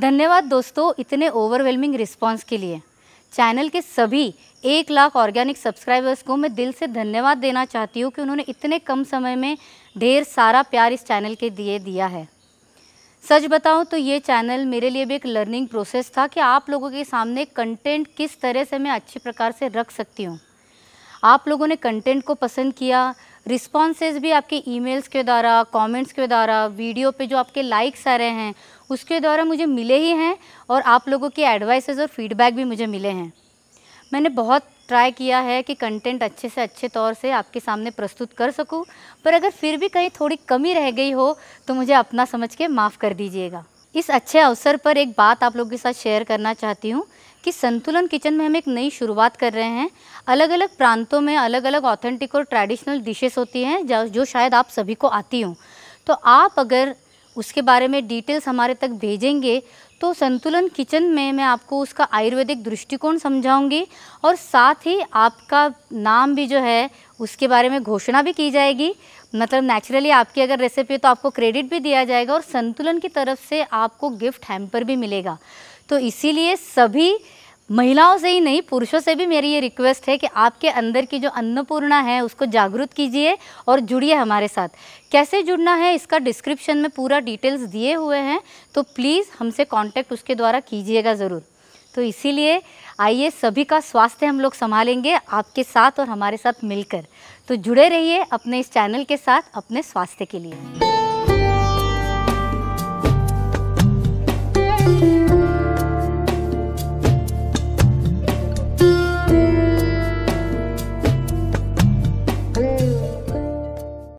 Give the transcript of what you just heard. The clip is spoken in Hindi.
धन्यवाद दोस्तों इतने ओवरवेलमिंग रिस्पांस के लिए चैनल के सभी एक लाख ऑर्गेनिक सब्सक्राइबर्स को मैं दिल से धन्यवाद देना चाहती हूँ कि उन्होंने इतने कम समय में ढेर सारा प्यार इस चैनल के दिए दिया है सच बताऊँ तो ये चैनल मेरे लिए भी एक लर्निंग प्रोसेस था कि आप लोगों के सामने कंटेंट किस तरह से मैं अच्छी प्रकार से रख सकती हूँ आप लोगों ने कंटेंट को पसंद किया रिस्पॉन्सेज भी आपके ईमेल्स के द्वारा कमेंट्स के द्वारा वीडियो पे जो आपके लाइक्स आ रहे हैं उसके द्वारा मुझे मिले ही हैं और आप लोगों के एडवाइसेज और फीडबैक भी मुझे मिले हैं मैंने बहुत ट्राई किया है कि कंटेंट अच्छे से अच्छे तौर से आपके सामने प्रस्तुत कर सकूं पर अगर फिर भी कहीं थोड़ी कमी रह गई हो तो मुझे अपना समझ के माफ़ कर दीजिएगा इस अच्छे अवसर पर एक बात आप लोगों के साथ शेयर करना चाहती हूँ कि संतुलन किचन में हम एक नई शुरुआत कर रहे हैं अलग अलग प्रांतों में अलग अलग ऑथेंटिक और ट्रेडिशनल डिशेस होती हैं जो शायद आप सभी को आती हूँ तो आप अगर उसके बारे में डिटेल्स हमारे तक भेजेंगे तो संतुलन किचन में मैं आपको उसका आयुर्वेदिक दृष्टिकोण समझाऊंगी और साथ ही आपका नाम भी जो है उसके बारे में घोषणा भी की जाएगी मतलब नेचुरली आपकी अगर रेसिपी है तो आपको क्रेडिट भी दिया जाएगा और संतुलन की तरफ से आपको गिफ्ट हैम्पर भी मिलेगा तो इसीलिए सभी महिलाओं से ही नहीं पुरुषों से भी मेरी ये रिक्वेस्ट है कि आपके अंदर की जो अन्नपूर्णा है उसको जागरूक कीजिए और जुड़िए हमारे साथ कैसे जुड़ना है इसका डिस्क्रिप्शन में पूरा डिटेल्स दिए हुए हैं तो प्लीज़ हमसे कांटेक्ट उसके द्वारा कीजिएगा ज़रूर तो इसीलिए आइए सभी का स्वास्थ्य हम लोग संभालेंगे आपके साथ और हमारे साथ मिलकर तो जुड़े रहिए अपने इस चैनल के साथ अपने स्वास्थ्य के लिए